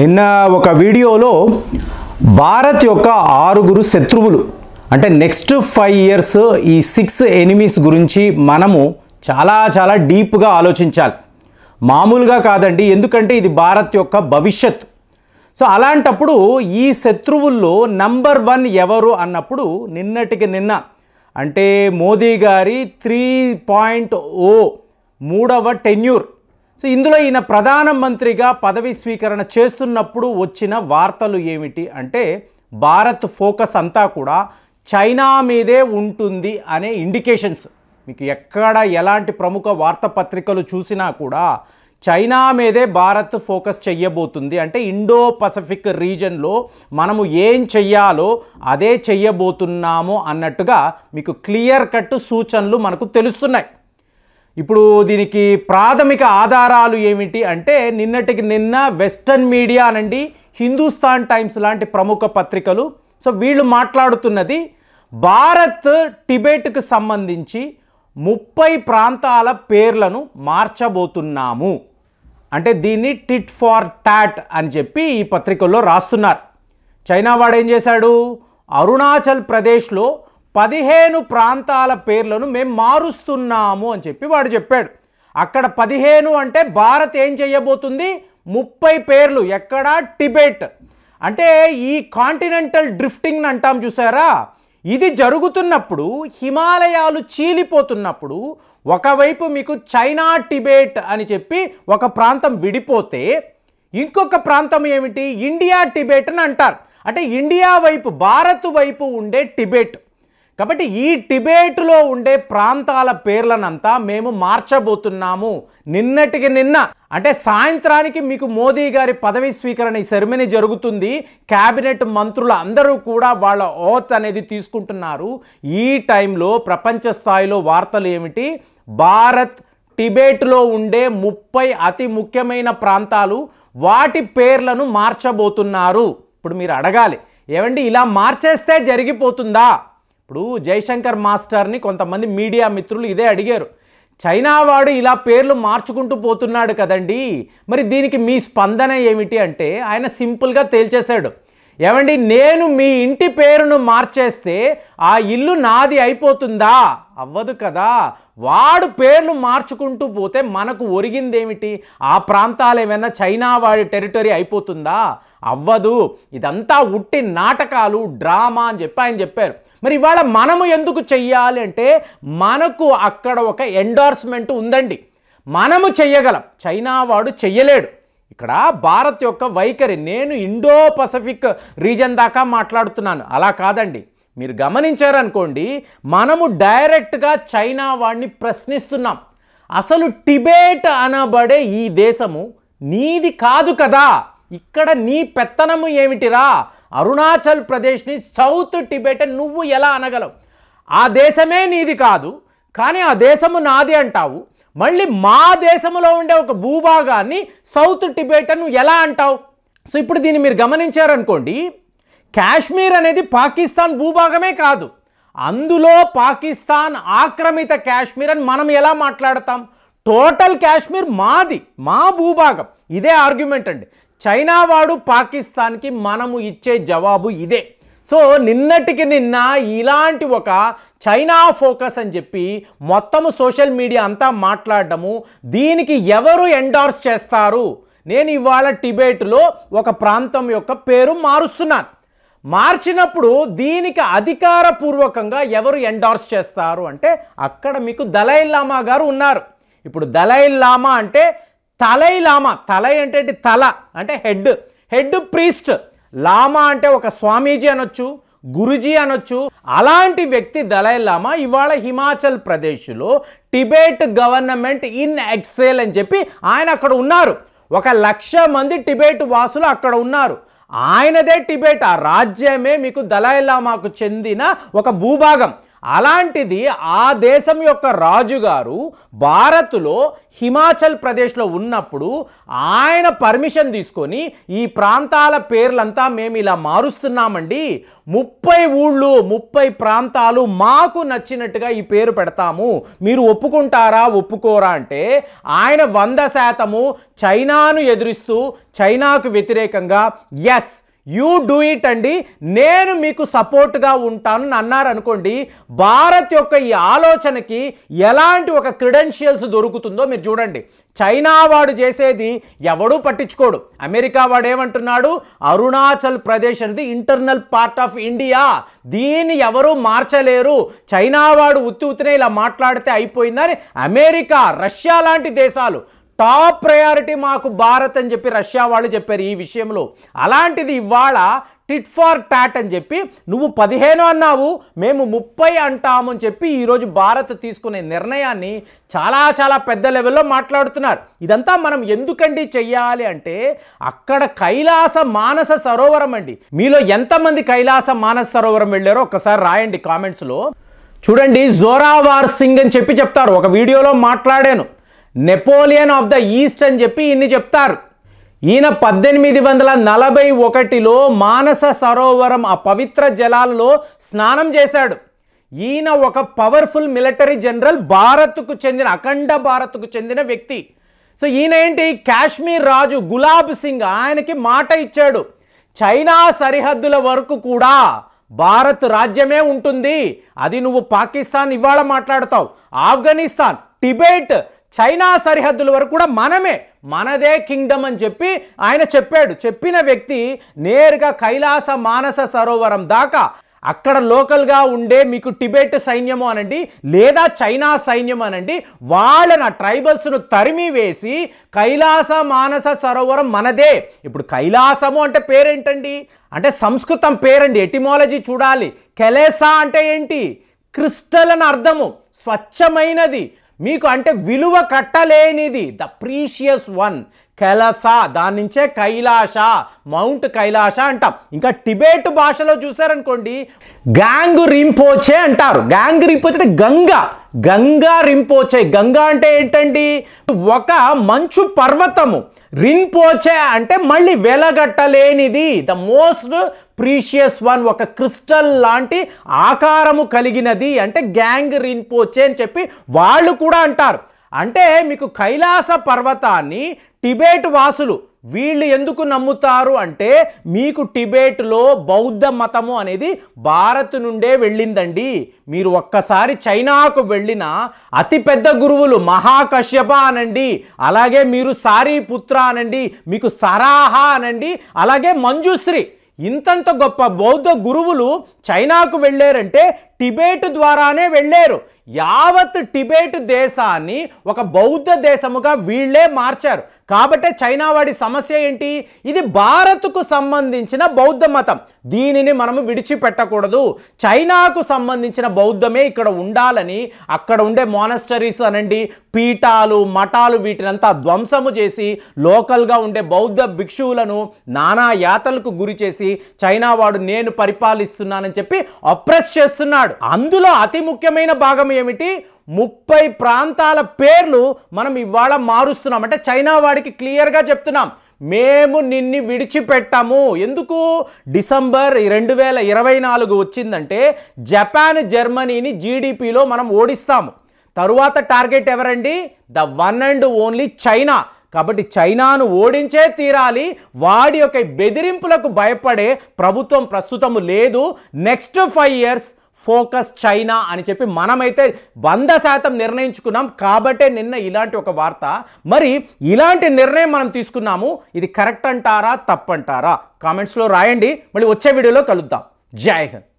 నిన్న ఒక వీడియోలో భారత్ యొక్క ఆరుగురు శత్రువులు అంటే నెక్స్ట్ ఫైవ్ ఇయర్స్ ఈ సిక్స్ ఎనిమీస్ గురించి మనము చాలా చాలా డీప్గా ఆలోచించాలి మామూలుగా కాదండి ఎందుకంటే ఇది భారత్ యొక్క భవిష్యత్ సో అలాంటప్పుడు ఈ శత్రువుల్లో నంబర్ వన్ ఎవరు అన్నప్పుడు నిన్నటికి నిన్న అంటే మోదీ గారి త్రీ పాయింట్ ఓ మూడవ టెన్యూర్ సో ఇందులో ఈయన ప్రధానమంత్రిగా పదవి స్వీకరణ చేస్తున్నప్పుడు వచ్చిన వార్తలు ఏమిటి అంటే భారత్ ఫోకస్ అంతా కూడా చైనా మీదే ఉంటుంది అనే ఇండికేషన్స్ మీకు ఎక్కడ ఎలాంటి ప్రముఖ వార్తాపత్రికలు చూసినా కూడా చైనా మీదే భారత్ ఫోకస్ చెయ్యబోతుంది అంటే ఇండో పసిఫిక్ రీజన్లో మనము ఏం చెయ్యాలో అదే చెయ్యబోతున్నాము అన్నట్టుగా మీకు క్లియర్ కట్ సూచనలు మనకు తెలుస్తున్నాయి ఇప్పుడు దీనికి ప్రాథమిక ఆధారాలు ఏమిటి అంటే నిన్నటికి నిన్న వెస్టర్న్ మీడియా అనండి హిందుస్థాన్ టైమ్స్ లాంటి ప్రముఖ పత్రికలు సో వీళ్ళు మాట్లాడుతున్నది భారత్ టిబెట్కు సంబంధించి ముప్పై ప్రాంతాల పేర్లను మార్చబోతున్నాము అంటే దీన్ని టిట్ ఫార్ టాట్ అని చెప్పి ఈ పత్రికల్లో రాస్తున్నారు చైనా వాడు ఏం చేశాడు అరుణాచల్ ప్రదేశ్లో పదిహేను ప్రాంతాల పేర్లను మేము మారుస్తున్నాము అని చెప్పి వాడు చెప్పాడు అక్కడ పదిహేను అంటే భారత్ ఏం చేయబోతుంది ముప్పై పేర్లు ఎక్కడ టిబెట్ అంటే ఈ కాంటినెంటల్ డ్రిఫ్టింగ్ అంటాం చూసారా ఇది జరుగుతున్నప్పుడు హిమాలయాలు చీలిపోతున్నప్పుడు ఒకవైపు మీకు చైనా టిబెట్ అని చెప్పి ఒక ప్రాంతం విడిపోతే ఇంకొక ప్రాంతం ఏమిటి ఇండియా టిబెట్ అని అంటారు అంటే ఇండియా వైపు భారత్ వైపు ఉండే టిబెట్ కాబట్టి ఈ టిబేట్లో ఉండే ప్రాంతాల పేర్లనంతా మేము మార్చబోతున్నాము నిన్నటికి నిన్న అంటే సాయంత్రానికి మీకు మోదీ గారి పదవి స్వీకరణ ఈ సెరమనీ జరుగుతుంది క్యాబినెట్ మంత్రులు అందరూ కూడా వాళ్ళ ఓత్ అనేది తీసుకుంటున్నారు ఈ టైంలో ప్రపంచ స్థాయిలో వార్తలు ఏమిటి భారత్ టిబేట్లో ఉండే ముప్పై అతి ముఖ్యమైన ప్రాంతాలు వాటి పేర్లను మార్చబోతున్నారు ఇప్పుడు మీరు అడగాలి ఏమండి ఇలా మార్చేస్తే జరిగిపోతుందా ఇప్పుడు జయశంకర్ మాస్టర్ని కొంతమంది మీడియా మిత్రులు ఇదే అడిగారు చైనా వాడు ఇలా పేర్లు మార్చుకుంటూ పోతున్నాడు కదండి మరి దీనికి మీ స్పందన ఏమిటి అంటే ఆయన సింపుల్గా తేల్చేశాడు ఏమండి నేను మీ ఇంటి పేరును మార్చేస్తే ఆ ఇల్లు నాది అయిపోతుందా అవ్వదు కదా వాడు పేర్లు మార్చుకుంటూ పోతే మనకు ఒరిగిందేమిటి ఆ ప్రాంతాలు ఏమైనా చైనా వాడి టెరిటరీ అయిపోతుందా అవ్వదు ఇదంతా ఉట్టి నాటకాలు డ్రామా అని చెప్పి ఆయన చెప్పారు మరి ఇవాళ మనము ఎందుకు చెయ్యాలి అంటే మనకు అక్కడ ఒక ఎండార్స్మెంట్ ఉందండి మనము చెయ్యగలం చైనా వాడు చెయ్యలేడు ఇక్కడ భారత్ యొక్క వైఖరి నేను ఇండో పసిఫిక్ రీజన్ దాకా మాట్లాడుతున్నాను అలా కాదండి మీరు గమనించారనుకోండి మనము డైరెక్ట్గా చైనా వాడిని ప్రశ్నిస్తున్నాం అసలు టిబేట్ అనబడే ఈ దేశము నీది కాదు కదా ఇక్కడ నీ పెత్తనము ఏమిటిరా అరుణాచల్ ప్రదేశ్ని సౌత్ టిబెట్ నువ్వు ఎలా అనగలవు ఆ దేశమే నీది కాదు కానీ ఆ దేశము నాది అంటావు మళ్ళీ మా దేశంలో ఉండే ఒక భూభాగాన్ని సౌత్ టిబెట్ నువ్వు ఎలా అంటావు సో ఇప్పుడు దీన్ని మీరు గమనించారనుకోండి కాశ్మీర్ అనేది పాకిస్తాన్ భూభాగమే కాదు అందులో పాకిస్తాన్ ఆక్రమిత కాశ్మీర్ అని మనం ఎలా మాట్లాడతాం టోటల్ కాశ్మీర్ మాది మా భూభాగం ఇదే ఆర్గ్యుమెంట్ అండి చైనా వాడు పాకిస్తాన్కి మనము ఇచ్చే జవాబు ఇదే సో నిన్నటికి నిన్న ఇలాంటి ఒక చైనా ఫోకస్ అని చెప్పి మొత్తము సోషల్ మీడియా అంతా మాట్లాడము దీనికి ఎవరు ఎండార్స్ చేస్తారు నేను ఇవాళ టిబేట్లో ఒక ప్రాంతం యొక్క పేరు మారుస్తున్నాను మార్చినప్పుడు దీనికి అధికారపూర్వకంగా ఎవరు ఎండార్స్ చేస్తారు అంటే అక్కడ మీకు దలై లామా గారు ఉన్నారు ఇప్పుడు దలైల్లామా లామా అంటే తలై లామా తలై అంటే తల అంటే హెడ్ హెడ్ ప్రీస్ట్ లామా అంటే ఒక స్వామీజీ అనొచ్చు గురుజీ అనొచ్చు అలాంటి వ్యక్తి దళై లామా ఇవాళ హిమాచల్ ప్రదేశ్లో టిబెట్ గవర్నమెంట్ ఇన్ ఎక్సెల్ అని చెప్పి ఆయన అక్కడ ఉన్నారు ఒక లక్ష మంది టిబెట్ వాసులు అక్కడ ఉన్నారు ఆయనదే టిబెట్ ఆ రాజ్యమే మీకు లామాకు చెందిన ఒక భూభాగం అలాంటిది ఆ దేశం యొక్క రాజుగారు భారత్లో హిమాచల్ ప్రదేశ్లో ఉన్నప్పుడు ఆయన పర్మిషన్ తీసుకొని ఈ ప్రాంతాల పేర్లంతా మేము ఇలా మారుస్తున్నామండి ముప్పై ఊళ్ళు ముప్పై ప్రాంతాలు మాకు నచ్చినట్టుగా ఈ పేరు పెడతాము మీరు ఒప్పుకుంటారా ఒప్పుకోరా అంటే ఆయన వంద శాతము చైనాను ఎదురిస్తూ చైనాకు వ్యతిరేకంగా ఎస్ యూ డూ ఇట్ అండి నేను మీకు సపోర్ట్గా ఉంటాను అన్నారు అనుకోండి భారత్ యొక్క ఈ ఆలోచనకి ఎలాంటి ఒక క్రిడెన్షియల్స్ దొరుకుతుందో మీరు చూడండి చైనా వాడు చేసేది ఎవడూ పట్టించుకోడు అమెరికా వాడు ఏమంటున్నాడు అరుణాచల్ ప్రదేశ్ అనేది ఇంటర్నల్ పార్ట్ ఆఫ్ ఇండియా దీన్ని ఎవరూ మార్చలేరు చైనా వాడు ఉత్తి ఉత్తినే ఇలా మాట్లాడితే అయిపోయిందని అమెరికా రష్యా లాంటి దేశాలు టాప్ ప్రయారిటీ మాకు భారత్ అని చెప్పి రష్యా వాళ్ళు చెప్పారు ఈ విషయంలో అలాంటిది ఇవాళ టిట్ ఫార్ టాట్ అని చెప్పి నువ్వు పదిహేను అన్నావు మేము ముప్పై అంటామని చెప్పి ఈరోజు భారత్ తీసుకునే నిర్ణయాన్ని చాలా చాలా పెద్ద లెవెల్లో మాట్లాడుతున్నారు ఇదంతా మనం ఎందుకండి చెయ్యాలి అంటే అక్కడ కైలాస మానస సరోవరం అండి మీలో ఎంతమంది కైలాస మానస సరోవరం వెళ్ళారో ఒక్కసారి రాయండి కామెంట్స్లో చూడండి జోరావార్ సింగ్ అని చెప్పి చెప్తారు ఒక వీడియోలో మాట్లాడాను నెపోలియన్ ఆఫ్ ద ఈస్ట్ అని చెప్పి ఇన్ని చెప్తారు ఈయన పద్దెనిమిది వందల నలభై ఒకటిలో మానస సరోవరం ఆ పవిత్ర జలాల్లో స్నానం చేశాడు ఈయన ఒక పవర్ఫుల్ మిలిటరీ జనరల్ భారత్కు చెందిన అఖండ భారత్కు చెందిన వ్యక్తి సో ఈయన ఏంటి కాశ్మీర్ రాజు గులాబ్ సింగ్ ఆయనకి మాట ఇచ్చాడు చైనా సరిహద్దుల వరకు కూడా భారత్ రాజ్యమే ఉంటుంది అది నువ్వు పాకిస్తాన్ ఇవాళ మాట్లాడతావు ఆఫ్ఘనిస్తాన్ టిబెట్ చైనా సరిహద్దుల వరకు కూడా మనమే మనదే కింగ్డమ్ అని చెప్పి ఆయన చెప్పాడు చెప్పిన వ్యక్తి నేరుగా కైలాస మానస సరోవరం దాకా అక్కడ లోకల్గా ఉండే మీకు టిబెట్ సైన్యము అనండి లేదా చైనా సైన్యం అనండి వాళ్ళని ఆ ట్రైబల్స్ను తరిమి వేసి కైలాస మానస సరోవరం మనదే ఇప్పుడు కైలాసము అంటే పేరేంటండి అంటే సంస్కృతం పేరండి ఎటిమాలజీ చూడాలి కెలేసా అంటే ఏంటి క్రిస్టల్ అని అర్థము స్వచ్ఛమైనది మీకు అంటే విలువ కట్టలేనిది ద ప్రీషియస్ వన్ కైలాస దాని నుంచే కైలాష మౌంట్ కైలాస అంటాం ఇంకా టిబెట్ భాషలో చూసారనుకోండి గ్యాంగ్ రింపోచే అంటారు గ్యాంగ్ రింపోచే అంటే గంగా గంగా రింపోచే గంగా అంటే ఏంటండి ఒక మంచు పర్వతము రింపోచే అంటే మళ్ళీ వెలగట్టలేనిది ద మోస్ట్ ప్రీషియస్ వన్ ఒక క్రిస్టల్ లాంటి ఆకారము కలిగినది అంటే గ్యాంగ్ రింపోచే అని చెప్పి వాళ్ళు కూడా అంటారు అంటే మీకు కైలాస పర్వతాన్ని టిబేట్ వాసులు వీళ్ళు ఎందుకు నమ్ముతారు అంటే మీకు టిబేట్లో బౌద్ధ మతము అనేది భారత్ నుండే వెళ్ళిందండి మీరు ఒక్కసారి చైనాకు వెళ్ళిన అతిపెద్ద గురువులు మహాకశ్యప అనండి అలాగే మీరు సారీపుత్ర అనండి మీకు సరాహా అనండి అలాగే మంజుశ్రీ ఇంతంత గొప్ప బౌద్ధ గురువులు చైనాకు వెళ్ళారంటే టిబెట్ ద్వారానే వెళ్ళారు యావత్ టిబెట్ దేశాన్ని ఒక బౌద్ధ దేశముగా వీళ్ళే మార్చారు కాబట్టే చైనా వాడి సమస్య ఏంటి ఇది భారత్కు సంబంధించిన బౌద్ధ మతం దీనిని మనము విడిచిపెట్టకూడదు చైనాకు సంబంధించిన బౌద్ధమే ఇక్కడ ఉండాలని అక్కడ ఉండే మోనస్టరీస్ అనండి పీఠాలు మఠాలు వీటినంతా ధ్వంసము చేసి లోకల్గా ఉండే బౌద్ధ భిక్షువులను నానా యాతలకు గురి చేసి చైనా వాడు నేను పరిపాలిస్తున్నానని చెప్పి అప్రెస్ చేస్తున్నాడు అందులో అతి ముఖ్యమైన భాగం ఏమిటి ముప్పై ప్రాంతాల పేర్లు మనం ఇవాళ మారుస్తున్నాం అంటే చైనా వాడికి క్లియర్గా చెప్తున్నాం మేము నిన్ని విడిచిపెట్టాము ఎందుకు డిసెంబర్ రెండు వేల ఇరవై నాలుగు వచ్చిందంటే జపాన్ జర్మనీని జీడిపిలో మనం ఓడిస్తాము తరువాత టార్గెట్ ఎవరండి the one and only China కాబట్టి చైనాను ఓడించే తీరాలి వాడి యొక్క బెదిరింపులకు భయపడే ప్రభుత్వం ప్రస్తుతము లేదు next five years focus China అని చెప్పి మనమైతే వంద శాతం నిర్ణయించుకున్నాం కాబట్టే నిన్న ఇలాంటి ఒక వార్త మరి ఇలాంటి నిర్ణయం మనం తీసుకున్నాము ఇది కరెక్ట్ అంటారా తప్పంటారా కామెంట్స్లో రాయండి మళ్ళీ వచ్చే వీడియోలో కలుద్దాం జై హింద్